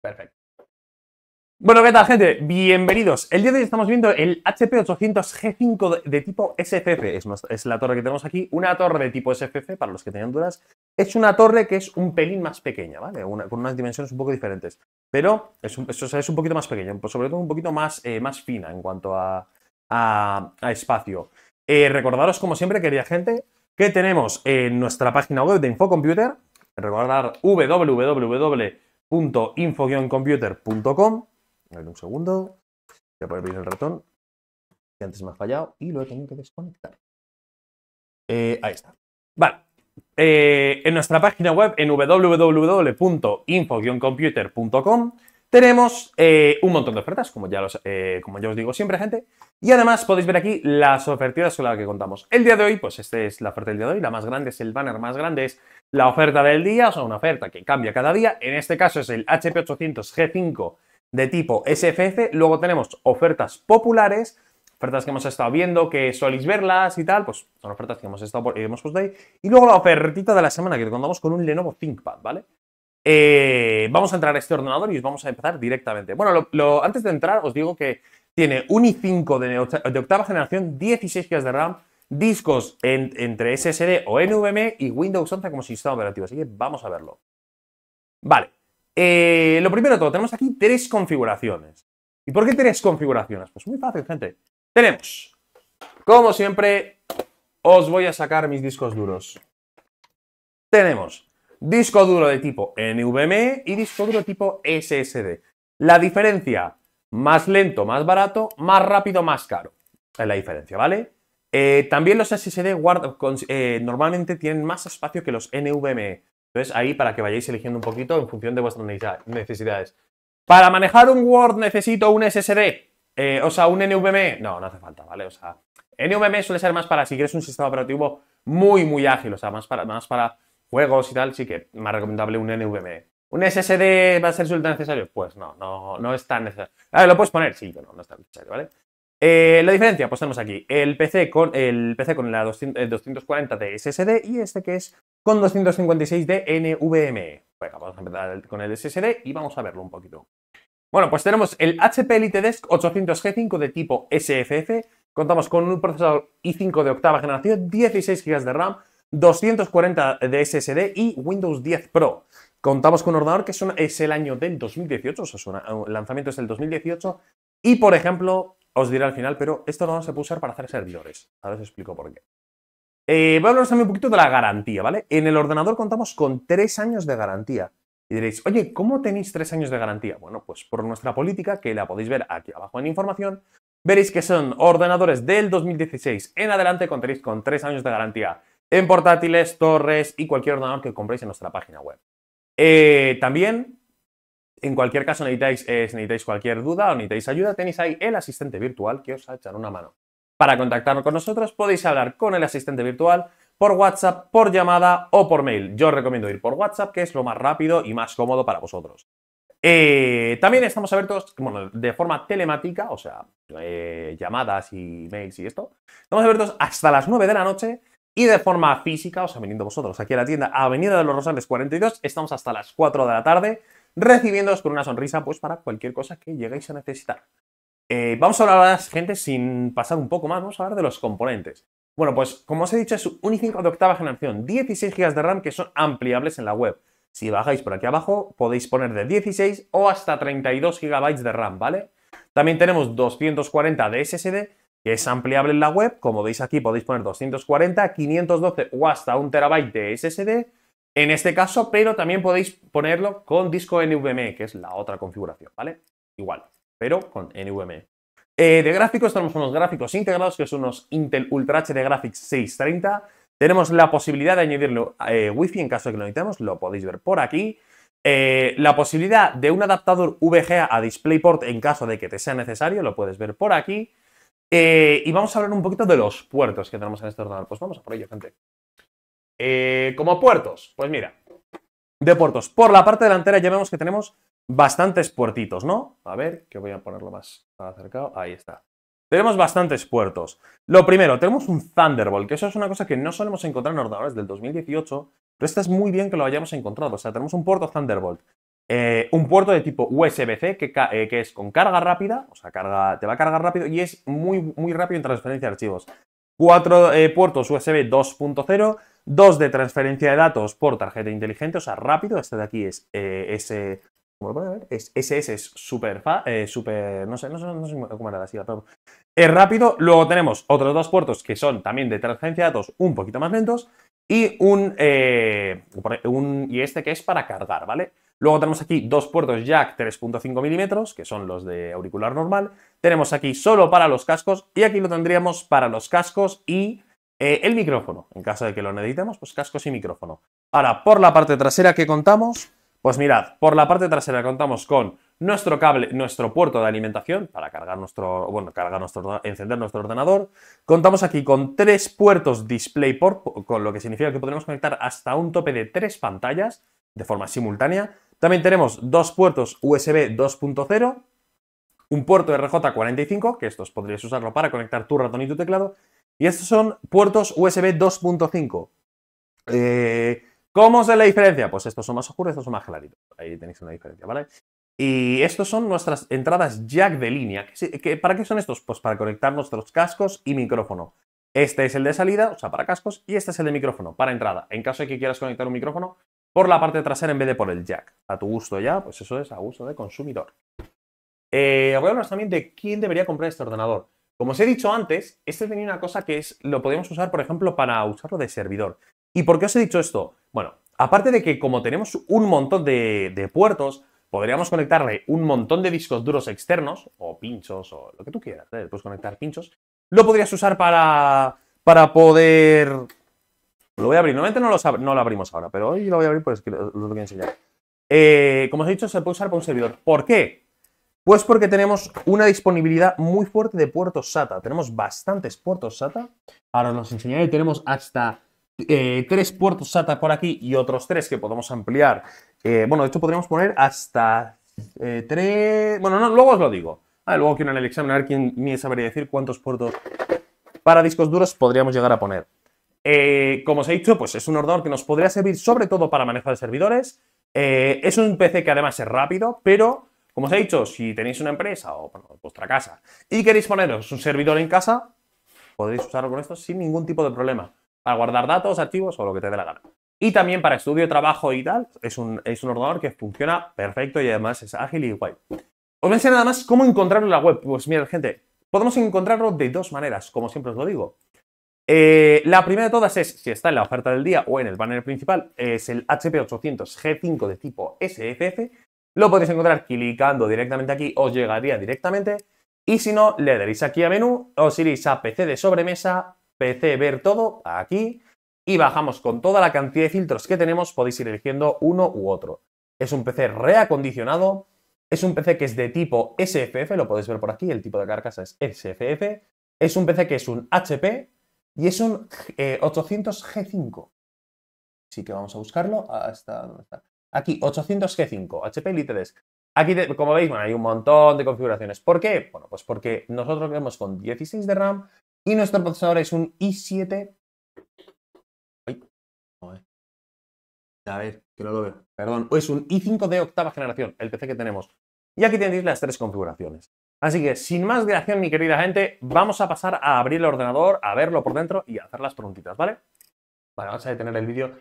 Perfecto. Bueno, ¿qué tal, gente? Bienvenidos. El día de hoy estamos viendo el HP 800G5 de tipo SFF. Es, la torre que tenemos aquí. Una torre de tipo SFF para los que tengan dudas. Es una torre que es un pelín más pequeña, ¿vale? con unas dimensiones un poco diferentes. Pero es un, un poquito más pequeña, pues sobre todo un poquito más, eh, más fina en cuanto a, espacio. Eh, recordaros, como siempre, querida gente, que tenemos en eh, nuestra página web de Infocomputer, recordar www.info-computer.com. un segundo. Voy a poner el ratón, que antes me ha fallado y lo he tenido que desconectar. Eh, ahí está. Vale. Eh, en nuestra página web, en www.info-computer.com, tenemos eh, un montón de ofertas, eh, como ya, os digo siempre, gente. Y además podéis ver aquí las ofertas con las que contamos. El día de hoy, pues esta es la oferta del día de hoy. La más grande es el banner más grande, es la oferta del día, o sea, una oferta que cambia cada día. En este caso es el HP800 G5 de tipo SFF. Luego tenemos ofertas populares, ofertas que hemos estado viendo, que soléis verlas y tal, pues son ofertas que hemos estado por, hemos puesto ahí. Y luego la ofertita de la semana que contamos con un Lenovo ThinkPad, ¿vale? Eh, vamos a entrar a este ordenador y os vamos a empezar directamente. Bueno, antes de entrar os digo que tiene un i5 de, octava generación, 16 GB de RAM, discos entre SSD o NVMe y Windows 11 como sistema operativo. Así que vamos a verlo. Vale. Eh, lo primero de todo, tenemos aquí tres configuraciones. ¿Y por qué tres configuraciones? Pues muy fácil, gente. Tenemos, como siempre, os voy a sacar mis discos duros. Tenemos disco duro de tipo NVMe y disco duro tipo SSD. La diferencia, más lento, más barato, más rápido, más caro. Es la diferencia, ¿vale? Eh, también los SSD guard eh, normalmente tienen más espacio que los NVMe. Entonces ahí para que vayáis eligiendo un poquito en función de vuestras necesidades. Para manejar un Word necesito un SSD. Eh, o sea, un NVMe. No, no hace falta, ¿vale? O sea, NVMe suele ser más para si quieres un sistema operativo muy, muy ágil. O sea, más para, más para juegos y tal, sí que más recomendable un NVMe. ¿Un SSD va a ser tan necesario? Pues no, no, no es tan necesario. ¿lo puedes poner? Sí, pero no, no es tan necesario, ¿vale? Eh, la diferencia, pues tenemos aquí el PC con, el PC con la 240 eh, de SSD y este que es con 256 de NVMe. Venga, vamos a empezar con el SSD y vamos a verlo un poquito. Bueno, pues tenemos el HP Desk 800G5 de tipo SFF. Contamos con un procesador i5 de octava generación, 16 GB de RAM, 240 de SSD y Windows 10 Pro. Contamos con un ordenador que es el año del 2018, o sea, el eh, lanzamiento es del 2018. Y, por ejemplo, os diré al final, pero esto no se puede usar para hacer servidores. Ahora os explico por qué. Eh, voy a hablaros también un poquito de la garantía, ¿vale? En el ordenador contamos con tres años de garantía. Y diréis, oye, ¿cómo tenéis tres años de garantía? Bueno, pues por nuestra política, que la podéis ver aquí abajo en información, veréis que son ordenadores del 2016 en adelante contaréis con tres años de garantía en portátiles, torres y cualquier ordenador que compréis en nuestra página web. Eh, también, en cualquier caso, necesitáis, eh, necesitáis cualquier duda o necesitáis ayuda, tenéis ahí el asistente virtual que os va a echar una mano. Para contactar con nosotros podéis hablar con el asistente virtual por WhatsApp, por llamada o por mail. Yo os recomiendo ir por WhatsApp, que es lo más rápido y más cómodo para vosotros. Eh, también estamos abiertos, bueno, de forma telemática, o sea, llamadas y mails y esto. Estamos abiertos hasta las 9 de la noche y de forma física, os sea, venido vosotros aquí a la tienda Avenida de los Rosales 42, estamos hasta las 4 de la tarde, recibiéndoos con una sonrisa, pues para cualquier cosa que lleguéis a necesitar. Eh, vamos a hablar las gente, sin pasar un poco más, vamos a hablar de los componentes. Bueno, pues como os he dicho, es un i5 de octava generación, 16 GB de RAM que son ampliables en la web. Si bajáis por aquí abajo, podéis poner de 16 o hasta 32 GB de RAM, ¿vale? También tenemos 240 de SSD que es ampliable en la web. Como veis aquí podéis poner 240, 512 o hasta un terabyte de SSD en este caso, pero también podéis ponerlo con disco NVMe, que es la otra configuración, ¿vale? Igual, pero con NVMe. Eh, de gráficos tenemos unos gráficos integrados, que son unos Intel Ultra HD Graphics 630. Tenemos la posibilidad de añadirlo a eh, Wi-Fi en caso de que lo necesitemos, lo podéis ver por aquí. Eh, la posibilidad de un adaptador VGA a DisplayPort en caso de que te sea necesario, lo puedes ver por aquí. Eh, y vamos a hablar un poquito de los puertos que tenemos en este ordenador. Pues vamos a por ello, gente. Eh, como puertos, pues mira, de puertos. Por la parte delantera ya vemos que tenemos bastantes puertitos, ¿no? A ver, que voy a ponerlo más acercado. Ahí está. Tenemos bastantes puertos. Lo primero, tenemos un Thunderbolt, que eso es una cosa que no solemos encontrar en ordenadores del 2018, pero está es muy bien que lo hayamos encontrado. O sea, tenemos un puerto Thunderbolt. Eh, un puerto de tipo USB-C eh, que, es con carga rápida, o sea, carga, te va a cargar rápido y es muy, muy rápido en transferencia de archivos. Cuatro eh, puertos USB 2.0, dos de transferencia de datos por tarjeta inteligente, o sea, rápido. Este de aquí es S. ¿Cómo lo Es, SS es super, fa, no, sé, no, sé, cómo era la es rápido. Luego tenemos otros dos puertos que son también de transferencia de datos un poquito más lentos y un, un y este que es para cargar, ¿vale? Luego tenemos aquí dos puertos jack 3.5 milímetros, que son los de auricular normal. Tenemos aquí solo para los cascos y aquí lo tendríamos para los cascos y eh, el micrófono. En caso de que lo necesitemos, pues cascos y micrófono. Ahora, por la parte trasera que contamos, pues mirad, por la parte trasera contamos con nuestro cable, nuestro puerto de alimentación para cargar nuestro, bueno, cargar nuestro, encender nuestro ordenador. Contamos aquí con tres puertos DisplayPort, con lo que significa que podremos conectar hasta un tope de tres pantallas de forma simultánea. También tenemos dos puertos USB 2.0, un puerto RJ45, que estos podrías usarlo para conectar tu ratón y tu teclado, y estos son puertos USB 2.5. Eh, ¿Cómo es la diferencia? Pues estos son más oscuros, estos son más claritos. Ahí tenéis una diferencia, ¿vale? Y estos son nuestras entradas jack de línea. para qué son estos? Pues para conectar nuestros cascos y micrófono. Este es el de salida, o sea, para cascos, y este es el de micrófono, para entrada. En caso de que quieras conectar un micrófono, por la parte trasera en vez de por el jack. A tu gusto ya, pues eso es a gusto de consumidor. voy a hablar también de quién debería comprar este ordenador. Como os he dicho antes, este tenía una cosa que es, lo podemos usar, por ejemplo, para usarlo de servidor. ¿Y por qué os he dicho esto? Bueno, aparte de que como tenemos un montón de, puertos, podríamos conectarle un montón de discos duros externos, o pinchos, o lo que tú quieras, ¿eh? después conectar pinchos, lo podrías usar para, para poder lo voy a abrir. Normalmente no lo, abrimos ahora, pero hoy lo voy a abrir porque pues, os lo voy a enseñar. Eh, como os he dicho, se puede usar para un servidor. ¿Por qué? Pues porque tenemos una disponibilidad muy fuerte de puertos SATA. Tenemos bastantes puertos SATA. Ahora os los enseñaré. Tenemos hasta eh, tres puertos SATA por aquí y otros tres que podemos ampliar. Eh, bueno, de hecho podríamos poner hasta tres... Bueno, luego os lo digo. Ah, luego quiero en el examen a ver quién me sabría decir cuántos puertos para discos duros podríamos llegar a poner. Eh, como os he dicho, pues es un ordenador que nos podría servir sobre todo para manejar servidores. Eh, es un PC que además es rápido, pero como os he dicho, si tenéis una empresa o vuestra casa y queréis poneros un servidor en casa, podéis usarlo con esto sin ningún tipo de problema. Para guardar datos, archivos o lo que te dé la gana. Y también para estudio, trabajo y tal, es un, es un ordenador que funciona perfecto y además es ágil y guay. Os mencioné nada más cómo encontrarlo en la web. Pues mira, gente, podemos encontrarlo de dos maneras, como siempre os lo digo. Eh, la primera de todas es, si está en la oferta del día o en el banner principal, es el HP800 G5 de tipo SFF. Lo podéis encontrar clicando directamente aquí, os llegaría directamente. Y si no, le daréis aquí a menú, os iréis a PC de sobremesa, PC ver todo, aquí. Y bajamos con toda la cantidad de filtros que tenemos, podéis ir eligiendo uno u otro. Es un PC reacondicionado, es un PC que es de tipo SFF, lo podéis ver por aquí, el tipo de carcasa es SFF. Es un PC que es un HP, y es un 800G5. Eh, Así que vamos a buscarlo hasta dónde está. Aquí, 800G5, HP Lite Aquí, como veis, hay un montón de configuraciones. ¿Por qué? Bueno, pues porque nosotros vemos con 16 de RAM y nuestro procesador es un i7. Eh. a ver, que lo veo. Perdón, es un i5 de octava generación, el PC que tenemos. Y aquí tenéis las tres configuraciones. Así que sin más dilación, mi querida gente, vamos a pasar a abrir el ordenador, a verlo por dentro y a hacer las preguntitas, ¿vale? Vale, vamos a detener el vídeo